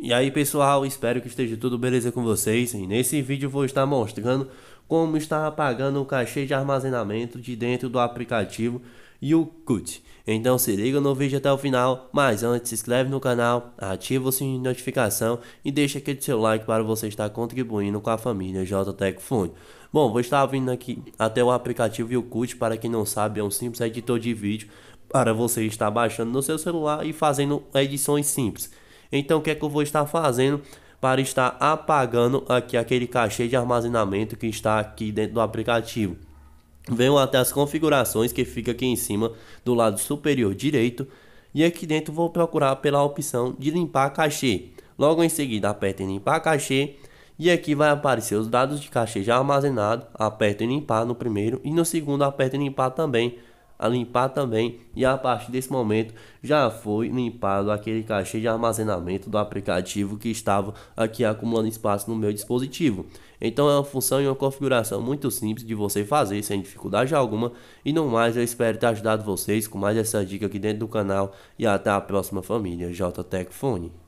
E aí pessoal, espero que esteja tudo beleza com vocês. E nesse vídeo vou estar mostrando como estar apagando o cachê de armazenamento de dentro do aplicativo Yucut. Então se liga no vídeo até o final, mas antes se inscreve no canal, ativa o sininho de notificação e deixa aquele seu like para você estar contribuindo com a família JTEC Bom, vou estar vindo aqui até o aplicativo Yucut, para quem não sabe é um simples editor de vídeo para você estar baixando no seu celular e fazendo edições simples. Então o que é que eu vou estar fazendo para estar apagando aqui aquele cachê de armazenamento que está aqui dentro do aplicativo? Venham até as configurações que fica aqui em cima do lado superior direito e aqui dentro vou procurar pela opção de limpar cachê. Logo em seguida aperta em limpar cachê e aqui vai aparecer os dados de cachê já armazenado, Aperta em limpar no primeiro e no segundo aperta em limpar também a limpar também e a partir desse momento já foi limpado aquele cachê de armazenamento do aplicativo que estava aqui acumulando espaço no meu dispositivo. Então é uma função e uma configuração muito simples de você fazer sem dificuldade alguma e não mais eu espero ter ajudado vocês com mais essa dica aqui dentro do canal e até a próxima família JTech Fone.